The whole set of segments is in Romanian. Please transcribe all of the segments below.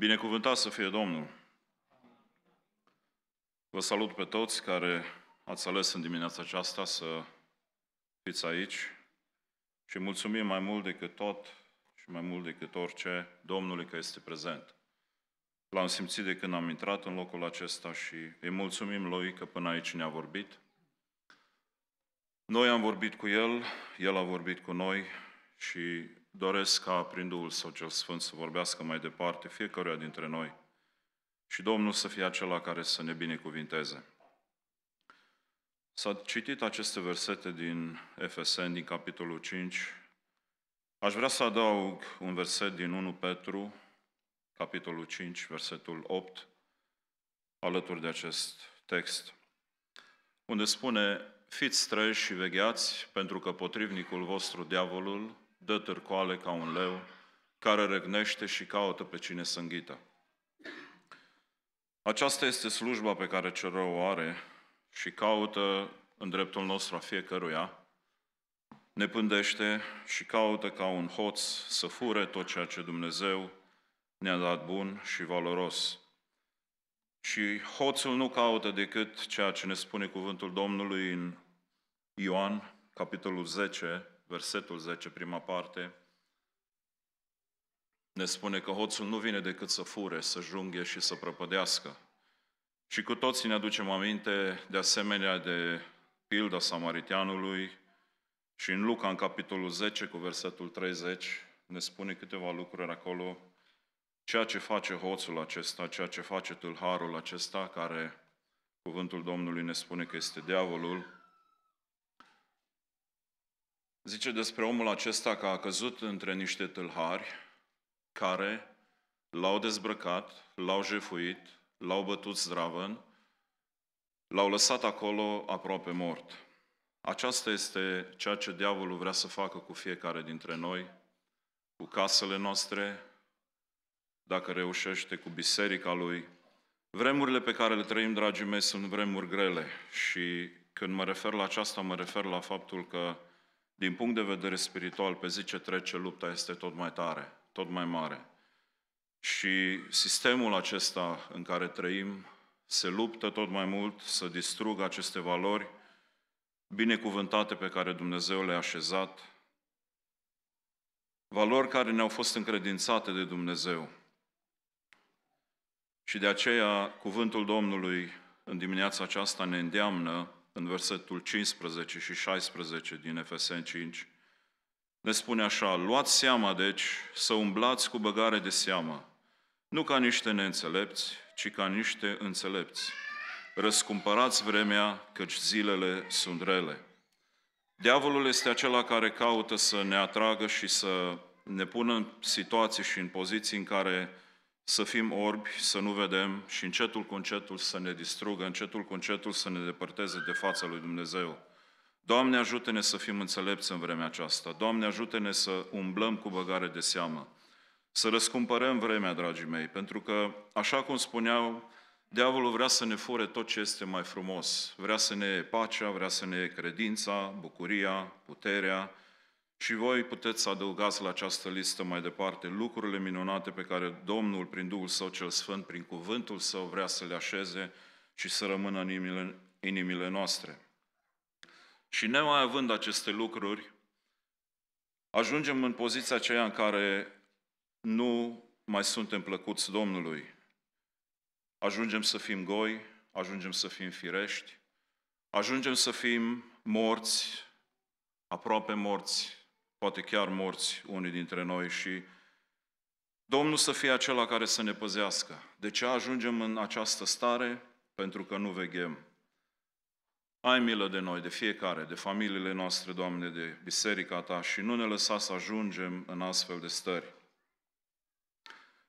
Binecuvântat să fie Domnul! Vă salut pe toți care ați ales în dimineața aceasta să fiți aici și mulțumim mai mult decât tot și mai mult decât orice Domnului că este prezent. L-am simțit de când am intrat în locul acesta și îi mulțumim lui că până aici ne-a vorbit. Noi am vorbit cu el, el a vorbit cu noi și doresc ca prin Duhul Său cel Sfânt să vorbească mai departe fiecăruia dintre noi și Domnul să fie acela care să ne binecuvinteze. S-a citit aceste versete din FSN, din capitolul 5. Aș vrea să adaug un verset din 1 Petru, capitolul 5, versetul 8, alături de acest text, unde spune Fiți străși și vegheați, pentru că potrivnicul vostru, diavolul, dă târcoale ca un leu, care răgnește și caută pe cine să înghită. Aceasta este slujba pe care cel rău o are și caută în dreptul nostru a fiecăruia, ne pândește și caută ca un hoț să fure tot ceea ce Dumnezeu ne-a dat bun și valoros. Și hoțul nu caută decât ceea ce ne spune cuvântul Domnului în Ioan, capitolul 10, versetul 10, prima parte, ne spune că hoțul nu vine decât să fure, să junghe și să prăpădească. Și cu toții ne aducem aminte de asemenea de pilda samaritianului și în Luca, în capitolul 10, cu versetul 30, ne spune câteva lucruri acolo, ceea ce face hoțul acesta, ceea ce face tâlharul acesta, care cuvântul Domnului ne spune că este diavolul, Zice despre omul acesta că a căzut între niște tâlhari care l-au dezbrăcat, l-au jefuit, l-au bătut zdravăn, l-au lăsat acolo aproape mort. Aceasta este ceea ce diavolul vrea să facă cu fiecare dintre noi, cu casele noastre, dacă reușește, cu biserica lui. Vremurile pe care le trăim, dragii mei, sunt vremuri grele și când mă refer la aceasta, mă refer la faptul că din punct de vedere spiritual, pe zi ce trece, lupta este tot mai tare, tot mai mare. Și sistemul acesta în care trăim se luptă tot mai mult să distrugă aceste valori binecuvântate pe care Dumnezeu le-a așezat, valori care ne-au fost încredințate de Dumnezeu. Și de aceea, cuvântul Domnului în dimineața aceasta ne îndeamnă în versetul 15 și 16 din Efesen 5, ne spune așa, luați seama, deci, să umblați cu băgare de seamă, nu ca niște neînțelepți, ci ca niște înțelepți. Răscumpărați vremea, căci zilele sunt rele. Diavolul este acela care caută să ne atragă și să ne pună în situații și în poziții în care să fim orbi, să nu vedem și încetul cu încetul să ne distrugă, încetul cu încetul să ne depărteze de fața lui Dumnezeu. Doamne, ajută-ne să fim înțelepți în vremea aceasta. Doamne, ajută-ne să umblăm cu băgare de seamă. Să răscumpărăm vremea, dragii mei, pentru că, așa cum spuneau, diavolul vrea să ne fure tot ce este mai frumos. Vrea să ne e pacea, vrea să ne e credința, bucuria, puterea, și voi puteți să adăugați la această listă mai departe lucrurile minunate pe care Domnul, prin Duhul Său cel Sfânt, prin cuvântul Său, vrea să le așeze și să rămână în inimile, inimile noastre. Și nemai având aceste lucruri, ajungem în poziția aceea în care nu mai suntem plăcuți Domnului. Ajungem să fim goi, ajungem să fim firești, ajungem să fim morți, aproape morți, poate chiar morți unii dintre noi și Domnul să fie acela care să ne păzească. De ce ajungem în această stare? Pentru că nu veghem. Ai milă de noi, de fiecare, de familiile noastre, Doamne, de biserica Ta și nu ne lăsa să ajungem în astfel de stări.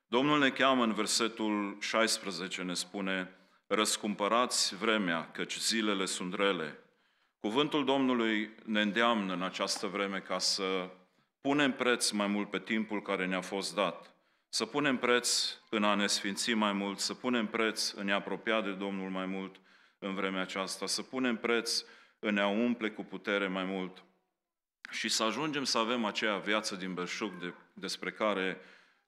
Domnul ne cheamă în versetul 16, ne spune, răscumpărați vremea, căci zilele sunt rele. Cuvântul Domnului ne îndeamnă în această vreme ca să punem preț mai mult pe timpul care ne-a fost dat, să punem preț în a ne sfinți mai mult, să punem preț în a apropia de Domnul mai mult în vremea aceasta, să punem preț în a umple cu putere mai mult și să ajungem să avem aceea viață din belșug de, despre care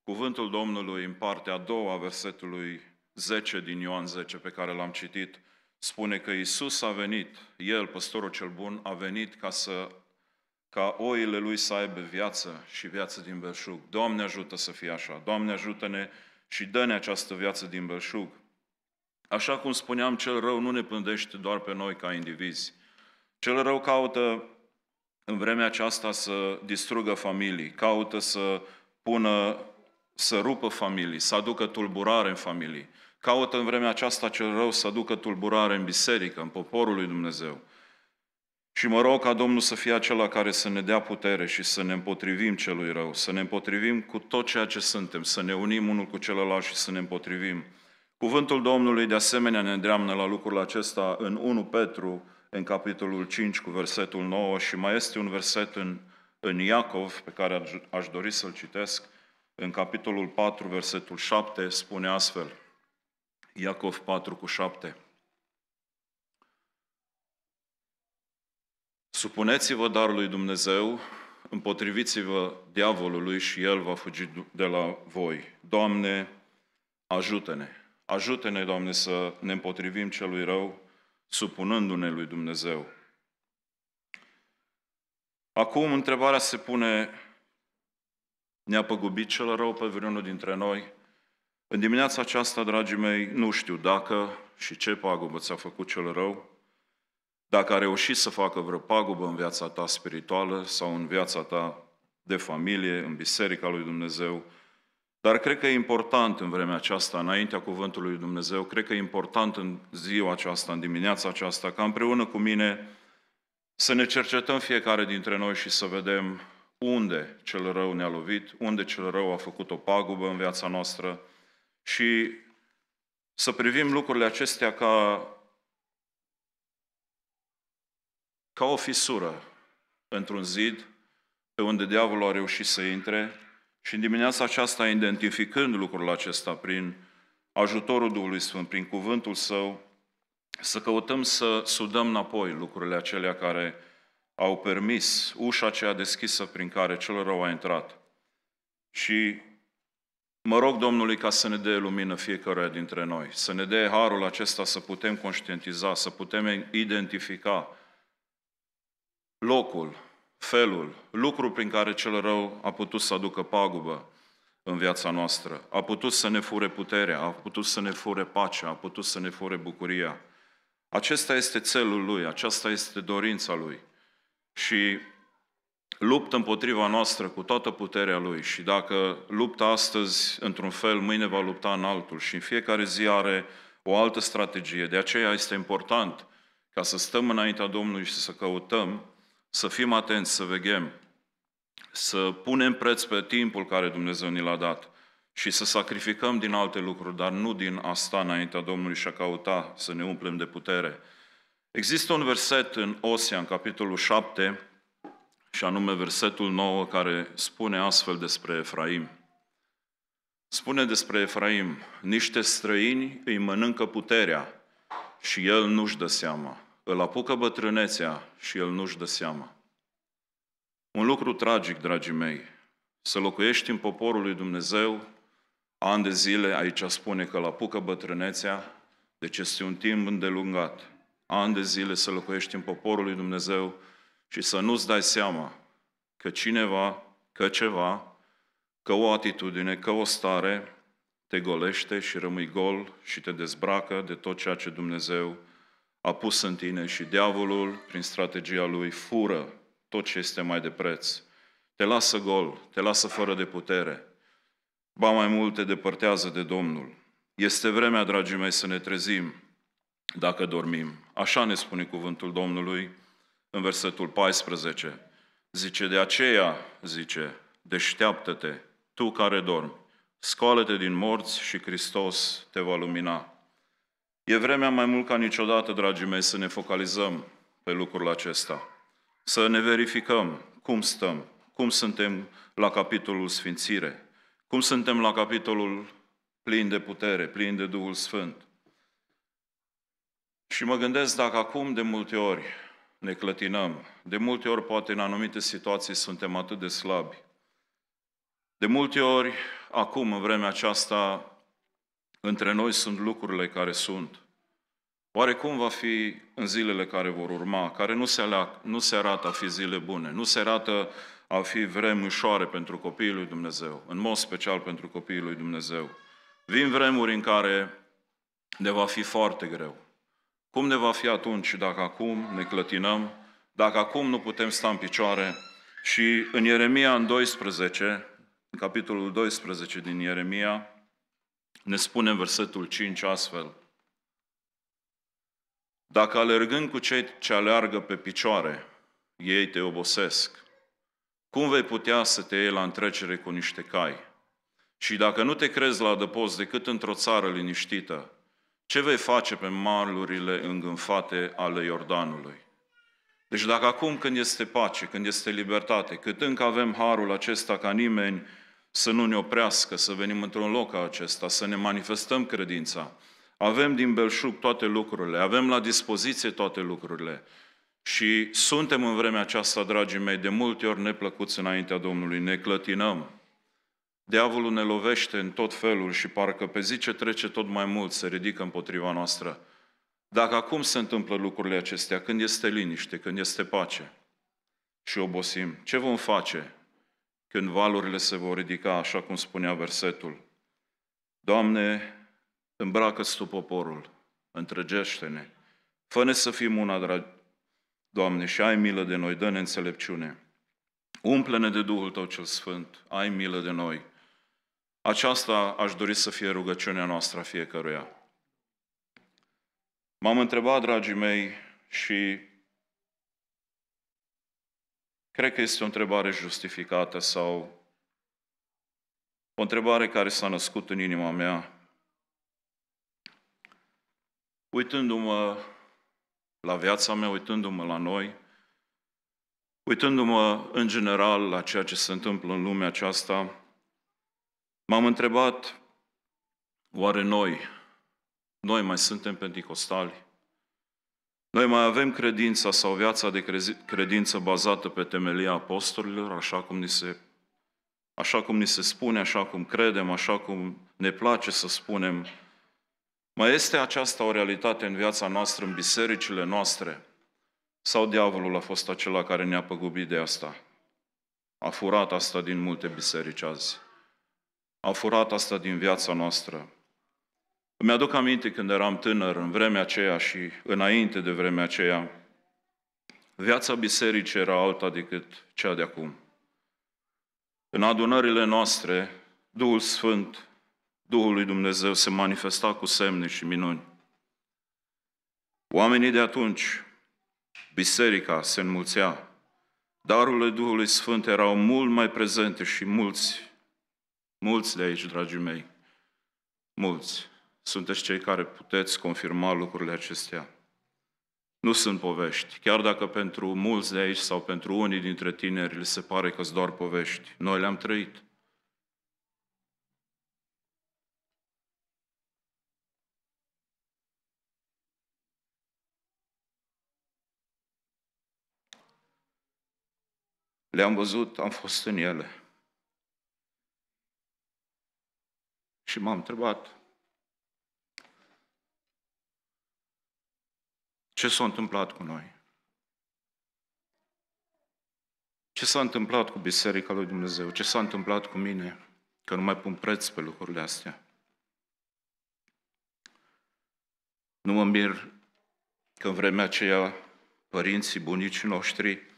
cuvântul Domnului în partea a doua versetului 10 din Ioan 10 pe care l-am citit – spune că Isus a venit, El, păstorul cel bun, a venit ca să ca oile lui să aibă viață și viață din belșug. Doamne ajută să fie așa, Doamne ajută-ne și dă-ne această viață din belșug. Așa cum spuneam, cel rău nu ne pândește doar pe noi ca indivizi. Cel rău caută în vremea aceasta să distrugă familii, caută să pună, să rupă familii, să aducă tulburare în familii, Caută în vremea aceasta cel rău să aducă tulburare în biserică, în poporul lui Dumnezeu. Și mă rog ca Domnul să fie acela care să ne dea putere și să ne împotrivim celui rău, să ne împotrivim cu tot ceea ce suntem, să ne unim unul cu celălalt și să ne împotrivim. Cuvântul Domnului de asemenea ne îndreamnă la lucrul acesta în 1 Petru, în capitolul 5 cu versetul 9 și mai este un verset în, în Iacov pe care aș, dori să-l citesc, în capitolul 4, versetul 7, spune astfel – Iacov 4 cu 7. Supuneți-vă dar lui Dumnezeu, împotriviți-vă diavolului și el va fugi de la voi. Doamne, ajută-ne! Ajută-ne, Doamne, să ne împotrivim celui rău, supunându-ne lui Dumnezeu. Acum întrebarea se pune, ne-a păgubit cel rău pe vreunul dintre noi? În dimineața aceasta, dragii mei, nu știu dacă și ce pagubă ți-a făcut cel rău, dacă a reușit să facă vreo pagubă în viața ta spirituală sau în viața ta de familie, în Biserica lui Dumnezeu, dar cred că e important în vremea aceasta, înaintea Cuvântului lui Dumnezeu, cred că e important în ziua aceasta, în dimineața aceasta, ca împreună cu mine să ne cercetăm fiecare dintre noi și să vedem unde cel rău ne-a lovit, unde cel rău a făcut o pagubă în viața noastră, și să privim lucrurile acestea ca, ca o fisură într-un zid pe unde diavolul a reușit să intre și în dimineața aceasta, identificând lucrul acesta prin ajutorul Duhului Sfânt, prin cuvântul Său, să căutăm să sudăm înapoi lucrurile acelea care au permis ușa aceea deschisă prin care celor rău a intrat. Și Mă rog Domnului ca să ne dea lumină fiecare dintre noi, să ne dea harul acesta să putem conștientiza, să putem identifica locul, felul, lucrul prin care cel rău a putut să aducă pagubă în viața noastră, a putut să ne fure puterea, a putut să ne fure pacea, a putut să ne fure bucuria. Acesta este țelul lui, aceasta este dorința lui. Și luptă împotriva noastră cu toată puterea Lui și dacă luptă astăzi într-un fel, mâine va lupta în altul și în fiecare zi are o altă strategie. De aceea este important ca să stăm înaintea Domnului și să căutăm, să fim atenți, să veghem, să punem preț pe timpul care Dumnezeu ni l-a dat și să sacrificăm din alte lucruri, dar nu din asta înaintea Domnului și a căuta să ne umplem de putere. Există un verset în Osea, în capitolul 7, și anume versetul 9 care spune astfel despre Efraim. Spune despre Efraim, niște străini îi mănâncă puterea și el nu-și dă seama. Îl apucă bătrânețea și el nu-și dă seama. Un lucru tragic, dragii mei, să locuiești în poporul lui Dumnezeu ani de zile, aici spune că îl apucă bătrânețea, deci este un timp îndelungat. Ani de zile să locuiești în poporul lui Dumnezeu, și să nu-ți dai seama că cineva, că ceva, că o atitudine, că o stare te golește și rămâi gol și te dezbracă de tot ceea ce Dumnezeu a pus în tine și diavolul, prin strategia lui, fură tot ce este mai de preț. Te lasă gol, te lasă fără de putere. Ba mai mult te depărtează de Domnul. Este vremea, dragii mei, să ne trezim dacă dormim. Așa ne spune cuvântul Domnului în versetul 14. Zice, de aceea, zice, deșteaptă-te, tu care dormi, scoală-te din morți și Hristos te va lumina. E vremea mai mult ca niciodată, dragii mei, să ne focalizăm pe lucrul acesta. Să ne verificăm cum stăm, cum suntem la capitolul sfințire, cum suntem la capitolul plin de putere, plin de Duhul Sfânt. Și mă gândesc dacă acum de multe ori ne clătinăm. De multe ori, poate în anumite situații, suntem atât de slabi. De multe ori, acum, în vremea aceasta, între noi sunt lucrurile care sunt. Oare cum va fi în zilele care vor urma, care nu se, aleac, nu se arată a fi zile bune, nu se arată a fi vremi ușoare pentru copiii lui Dumnezeu, în mod special pentru copiii lui Dumnezeu. Vin vremuri în care ne va fi foarte greu. Cum ne va fi atunci dacă acum ne clătinăm, dacă acum nu putem sta în picioare? Și în Ieremia, în 12, în capitolul 12 din Ieremia, ne spune în versetul 5 astfel. Dacă alergând cu cei ce aleargă pe picioare, ei te obosesc, cum vei putea să te iei la întrecere cu niște cai? Și dacă nu te crezi la adăpost decât într-o țară liniștită, ce vei face pe malurile îngânfate ale Iordanului? Deci dacă acum când este pace, când este libertate, cât încă avem harul acesta ca nimeni să nu ne oprească, să venim într-un loc ca acesta, să ne manifestăm credința, avem din belșug toate lucrurile, avem la dispoziție toate lucrurile și suntem în vremea aceasta, dragii mei, de multe ori neplăcuți înaintea Domnului, ne clătinăm, Diavolul ne lovește în tot felul și parcă pe zi ce trece tot mai mult se ridică împotriva noastră. Dacă acum se întâmplă lucrurile acestea, când este liniște, când este pace și obosim, ce vom face când valurile se vor ridica, așa cum spunea versetul? Doamne, îmbracă-ți Tu poporul, întregește-ne, fă-ne să fim una, dragi, Doamne, și ai milă de noi, dă-ne înțelepciune. Umple-ne de Duhul Tău cel Sfânt, ai milă de noi. Aceasta aș dori să fie rugăciunea noastră a fiecăruia. M-am întrebat, dragii mei, și cred că este o întrebare justificată sau o întrebare care s-a născut în inima mea. Uitându-mă la viața mea, uitându-mă la noi, uitându-mă în general la ceea ce se întâmplă în lumea aceasta, M-am întrebat, oare noi, noi mai suntem penticostali? Noi mai avem credința sau viața de credință bazată pe temelia apostolilor, așa cum ni se, așa cum ni se spune, așa cum credem, așa cum ne place să spunem. Mai este aceasta o realitate în viața noastră, în bisericile noastre? Sau diavolul a fost acela care ne-a păgubit de asta? A furat asta din multe biserici azi. A furat asta din viața noastră. Îmi aduc aminte când eram tânăr, în vremea aceea și înainte de vremea aceea, viața bisericii era alta decât cea de acum. În adunările noastre, Duhul Sfânt, Duhul lui Dumnezeu se manifesta cu semne și minuni. Oamenii de atunci, biserica se înmulțea, darurile Duhului Sfânt erau mult mai prezente și mulți Mulți de aici, dragii mei, mulți, sunteți cei care puteți confirma lucrurile acestea. Nu sunt povești, chiar dacă pentru mulți de aici sau pentru unii dintre tineri le se pare că sunt doar povești. Noi le-am trăit. Le-am văzut, am fost în ele. Și m-am întrebat, ce s-a întâmplat cu noi? Ce s-a întâmplat cu Biserica lui Dumnezeu? Ce s-a întâmplat cu mine? Că nu mai pun preț pe lucrurile astea. Nu mă mir că în vremea aceea părinții, bunicii noștri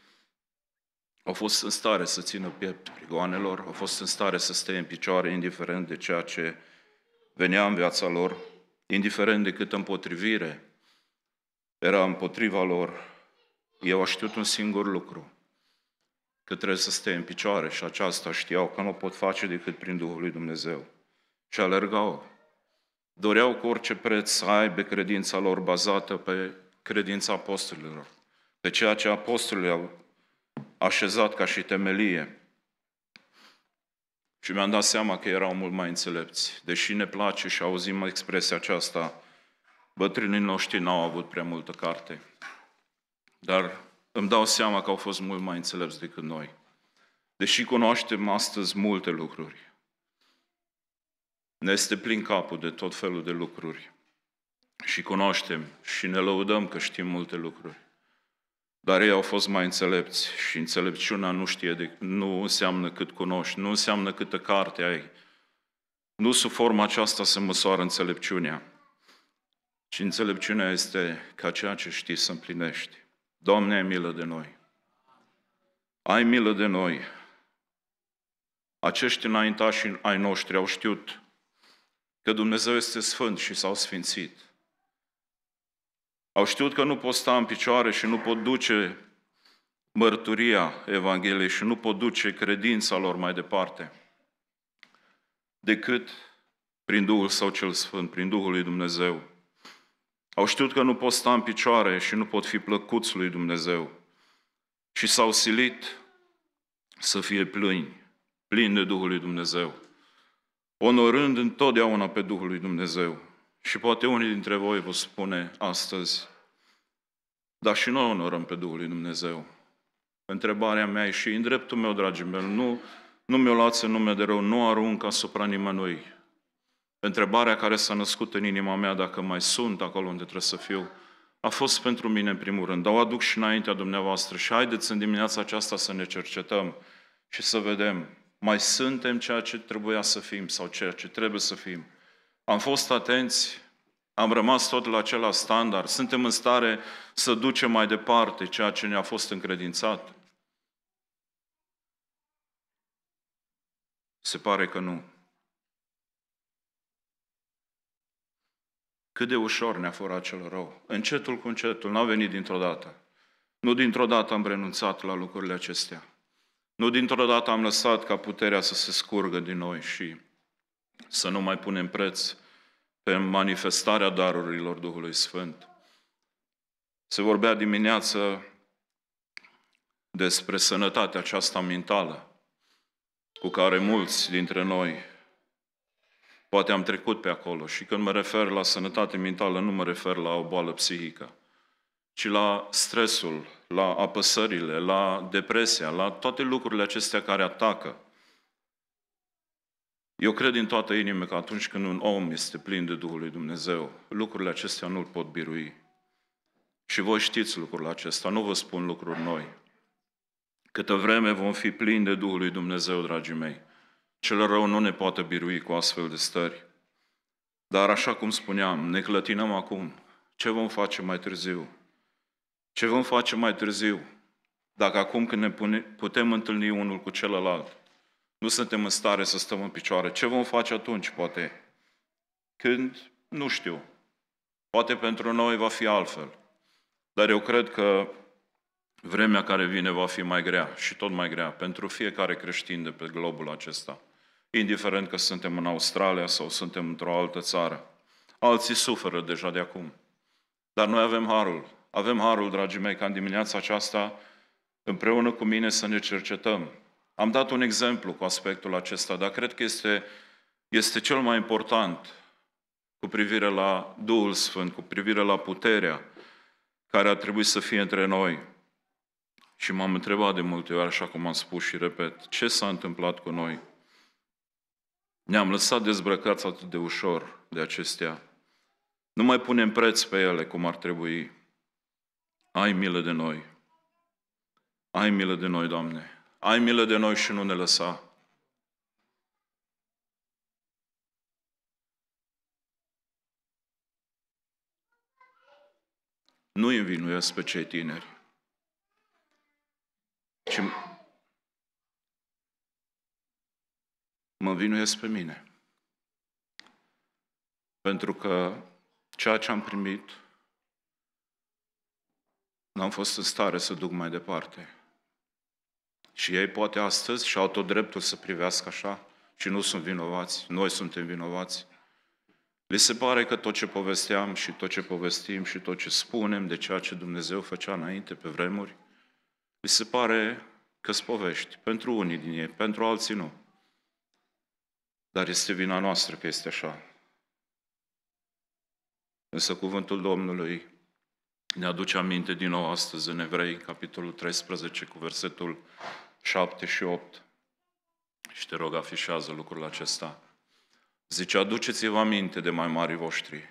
au fost în stare să țină piept prigoanelor, au fost în stare să stea în picioare, indiferent de ceea ce venea în viața lor, indiferent de câtă împotrivire era împotriva lor, eu au știut un singur lucru, că trebuie să stea în picioare și aceasta știau că nu o pot face decât prin Duhul lui Dumnezeu. Și alergau. Doreau cu orice preț să aibă credința lor bazată pe credința apostolilor, pe ceea ce apostolii au așezat ca și temelie. Și mi-am dat seama că erau mult mai înțelepți. Deși ne place și auzim expresia aceasta, bătrânii noștri n-au avut prea multă carte. Dar îmi dau seama că au fost mult mai înțelepți decât noi. Deși cunoaștem astăzi multe lucruri, ne este plin capul de tot felul de lucruri și cunoaștem și ne lăudăm că știm multe lucruri. Dar ei au fost mai înțelepți și înțelepciunea nu știe, de, nu înseamnă cât cunoști, nu înseamnă câtă carte ai. Nu sub forma aceasta se măsoară înțelepciunea, ci înțelepciunea este ca ceea ce știi să împlinești. Doamne, ai milă de noi! Ai milă de noi! Acești înaintași ai noștri au știut că Dumnezeu este sfânt și s-au sfințit. Au știut că nu pot sta în picioare și nu pot duce mărturia Evangheliei și nu pot duce credința lor mai departe decât prin Duhul sau cel Sfânt, prin Duhul lui Dumnezeu. Au știut că nu pot sta în picioare și nu pot fi plăcuți lui Dumnezeu și s-au silit să fie plini, plini de Duhul lui Dumnezeu, onorând întotdeauna pe Duhul lui Dumnezeu. Și poate unii dintre voi vă spune astăzi, dar și noi onorăm pe Duhul lui Dumnezeu. Întrebarea mea e și în dreptul meu, dragii mei, nu, nu mi-o luați în nume de rău, nu arunc asupra nimănui. Întrebarea care s-a născut în inima mea, dacă mai sunt acolo unde trebuie să fiu, a fost pentru mine în primul rând, dar o aduc și înaintea dumneavoastră și haideți în dimineața aceasta să ne cercetăm și să vedem mai suntem ceea ce trebuia să fim sau ceea ce trebuie să fim. Am fost atenți, am rămas tot la același standard, suntem în stare să ducem mai departe ceea ce ne-a fost încredințat? Se pare că nu. Cât de ușor ne-a furat cel rău. Încetul cu încetul, n-a venit dintr-o dată. Nu dintr-o dată am renunțat la lucrurile acestea. Nu dintr-o dată am lăsat ca puterea să se scurgă din noi și să nu mai punem preț pe manifestarea darurilor Duhului Sfânt. Se vorbea dimineață despre sănătatea aceasta mentală cu care mulți dintre noi poate am trecut pe acolo și când mă refer la sănătate mentală nu mă refer la o boală psihică, ci la stresul, la apăsările, la depresia, la toate lucrurile acestea care atacă eu cred din toată inima că atunci când un om este plin de Duhul lui Dumnezeu, lucrurile acestea nu-l pot birui. Și voi știți lucrurile acestea, nu vă spun lucruri noi. Câtă vreme vom fi plini de Duhul lui Dumnezeu, dragii mei, cel rău nu ne poate birui cu astfel de stări. Dar așa cum spuneam, ne clătinăm acum. Ce vom face mai târziu? Ce vom face mai târziu? Dacă acum când ne putem întâlni unul cu celălalt, nu suntem în stare să stăm în picioare. Ce vom face atunci, poate? Când? Nu știu. Poate pentru noi va fi altfel. Dar eu cred că vremea care vine va fi mai grea și tot mai grea pentru fiecare creștin de pe globul acesta, indiferent că suntem în Australia sau suntem într-o altă țară. Alții suferă deja de acum. Dar noi avem harul. Avem harul, dragii mei, ca în dimineața aceasta, împreună cu mine să ne cercetăm, am dat un exemplu cu aspectul acesta, dar cred că este, este cel mai important cu privire la Duhul Sfânt, cu privire la puterea care ar trebui să fie între noi. Și m-am întrebat de multe ori, așa cum am spus și repet, ce s-a întâmplat cu noi? Ne-am lăsat dezbrăcați atât de ușor de acestea. Nu mai punem preț pe ele cum ar trebui. Ai milă de noi. Ai milă de noi, Doamne ai milă de noi și nu ne lăsa. Nu îi învinuiesc pe cei tineri, ci mă învinuiesc pe mine. Pentru că ceea ce am primit, n-am fost în stare să duc mai departe. Și ei poate astăzi și-au tot dreptul să privească așa și nu sunt vinovați, noi suntem vinovați. Li se pare că tot ce povesteam și tot ce povestim și tot ce spunem de ceea ce Dumnezeu făcea înainte pe vremuri, li se pare că spovești pentru unii din ei, pentru alții nu. Dar este vina noastră că este așa. Însă cuvântul Domnului ne aduce aminte din nou astăzi în Evrei, capitolul 13, cu versetul 7 și 8. Și te rog, afișează lucrul acesta. Zice, aduceți-vă aminte de mai mari voștri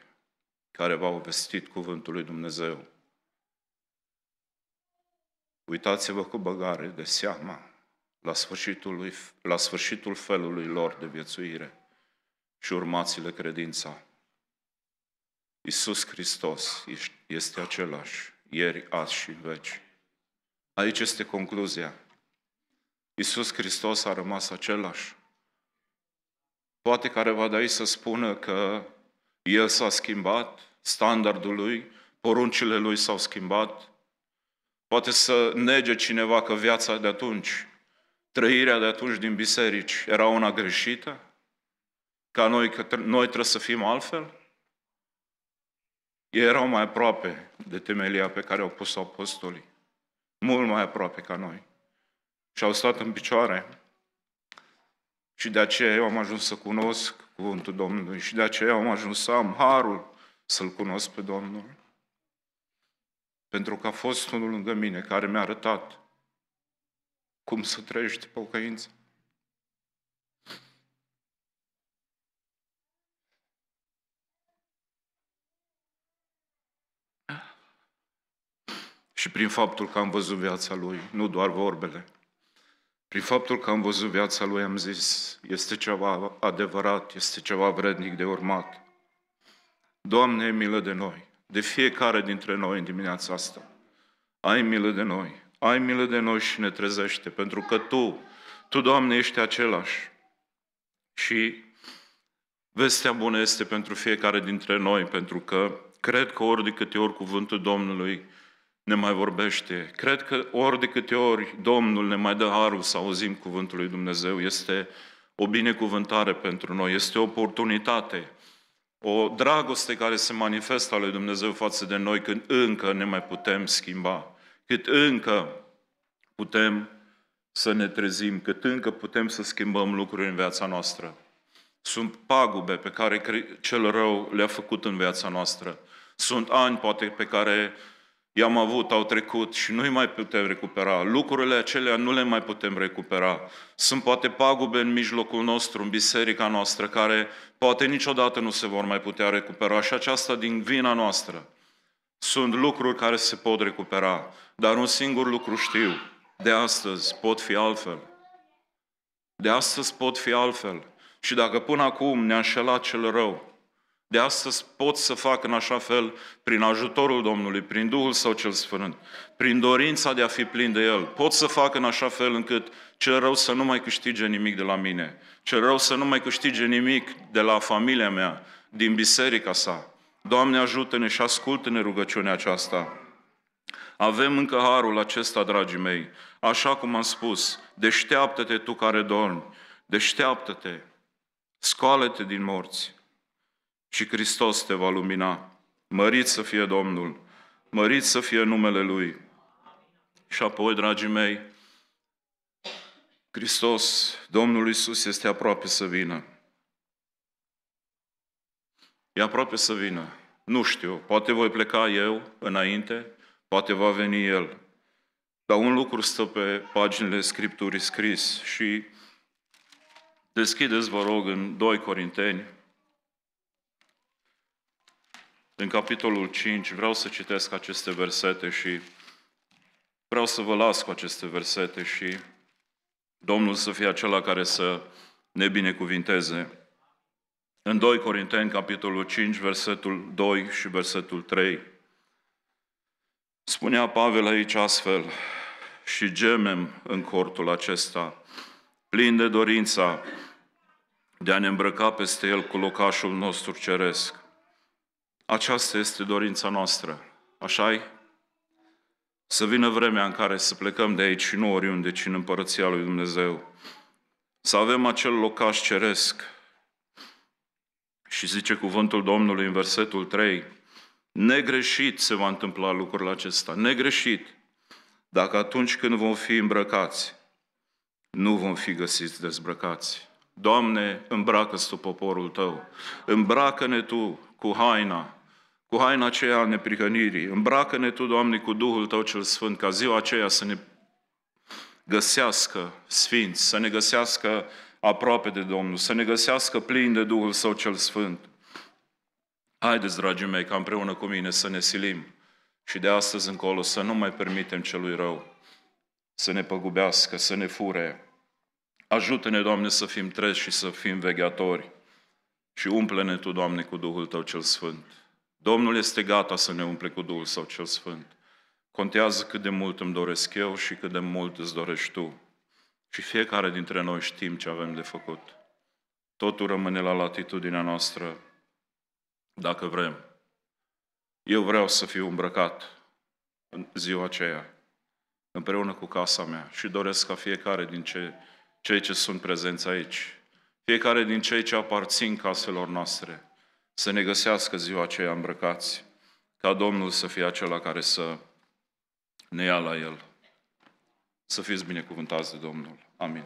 care v-au vestit cuvântul lui Dumnezeu. Uitați-vă cu băgare de seama la sfârșitul, lui, la sfârșitul felului lor de viețuire și urmați-le credința. Iisus Hristos este același, ieri, azi și în veci. Aici este concluzia. Iisus Hristos a rămas același. Poate care va aici să spună că El s-a schimbat, standardul Lui, poruncile Lui s-au schimbat. Poate să nege cineva că viața de atunci, trăirea de atunci din biserici era una greșită? Ca noi, că noi trebuie să fim altfel? Ei erau mai aproape de temelia pe care au pus apostolii. Mult mai aproape ca noi și au stat în picioare. Și de aceea eu am ajuns să cunosc cuvântul Domnului și de aceea eu am ajuns să am harul să-L cunosc pe Domnul. Pentru că a fost unul lângă mine care mi-a arătat cum să trăiești pocăința. Și prin faptul că am văzut viața lui, nu doar vorbele, prin faptul că am văzut viața lui, am zis, este ceva adevărat, este ceva vrednic de urmat. Doamne, milă de noi, de fiecare dintre noi în dimineața asta. Ai milă de noi, ai milă de noi și ne trezește, pentru că Tu, Tu, Doamne, ești același. Și vestea bună este pentru fiecare dintre noi, pentru că cred că ori de câte ori cuvântul Domnului ne mai vorbește. Cred că ori de câte ori Domnul ne mai dă harul să auzim cuvântul lui Dumnezeu, este o binecuvântare pentru noi, este o oportunitate, o dragoste care se manifestă a lui Dumnezeu față de noi când încă ne mai putem schimba, cât încă putem să ne trezim, cât încă putem să schimbăm lucruri în viața noastră. Sunt pagube pe care cel rău le-a făcut în viața noastră. Sunt ani, poate, pe care i-am avut, au trecut și nu-i mai putem recupera. Lucrurile acelea nu le mai putem recupera. Sunt poate pagube în mijlocul nostru, în biserica noastră, care poate niciodată nu se vor mai putea recupera și aceasta din vina noastră. Sunt lucruri care se pot recupera, dar un singur lucru știu. De astăzi pot fi altfel. De astăzi pot fi altfel. Și dacă până acum ne-a înșelat cel rău, de astăzi pot să fac în așa fel, prin ajutorul Domnului, prin Duhul Său cel Sfânt, prin dorința de a fi plin de El, pot să fac în așa fel încât cel rău să nu mai câștige nimic de la mine, cel rău să nu mai câștige nimic de la familia mea, din biserica sa. Doamne ajută-ne și ascultă-ne rugăciunea aceasta. Avem încă harul acesta, dragii mei. Așa cum am spus, deșteaptă-te tu care dormi, deșteaptă-te, scoală-te din morți și Hristos te va lumina. Mărit să fie Domnul, mărit să fie numele Lui. Și apoi, dragii mei, Hristos, Domnul Iisus, este aproape să vină. E aproape să vină. Nu știu, poate voi pleca eu înainte, poate va veni El. Dar un lucru stă pe paginile Scripturii scris și deschideți, vă rog, în 2 Corinteni, din capitolul 5, vreau să citesc aceste versete și vreau să vă las cu aceste versete și Domnul să fie acela care să ne binecuvinteze. În 2 Corinteni, capitolul 5, versetul 2 și versetul 3, spunea Pavel aici astfel, și gemem în cortul acesta, plin de dorința de a ne îmbrăca peste el cu locașul nostru ceresc, aceasta este dorința noastră, așa -i? Să vină vremea în care să plecăm de aici și nu oriunde, ci în împărăția lui Dumnezeu. Să avem acel locaș ceresc. Și zice cuvântul Domnului în versetul 3, negreșit se va întâmpla lucrul acesta, negreșit, dacă atunci când vom fi îmbrăcați, nu vom fi găsiți dezbrăcați. Doamne, îmbracă-ți Tu poporul Tău, îmbracă-ne Tu cu haina cu haina aceea a neprihănirii. Îmbracă-ne Tu, Doamne, cu Duhul Tău cel Sfânt, ca ziua aceea să ne găsească sfinți, să ne găsească aproape de Domnul, să ne găsească plini de Duhul Său cel Sfânt. Haideți, dragii mei, ca împreună cu mine să ne silim și de astăzi încolo să nu mai permitem celui rău să ne păgubească, să ne fure. Ajută-ne, Doamne, să fim treci și să fim vegheatori și umple-ne Tu, Doamne, cu Duhul Tău cel Sfânt. Domnul este gata să ne umple cu Duhul sau cel Sfânt. Contează cât de mult îmi doresc eu și cât de mult îți dorești tu. Și fiecare dintre noi știm ce avem de făcut. Totul rămâne la latitudinea noastră, dacă vrem. Eu vreau să fiu îmbrăcat în ziua aceea, împreună cu casa mea și doresc ca fiecare din ce, cei ce sunt prezenți aici, fiecare din cei ce aparțin caselor noastre, să ne găsească ziua aceea îmbrăcați, ca Domnul să fie acela care să ne ia la El. Să fiți binecuvântați de Domnul. Amin.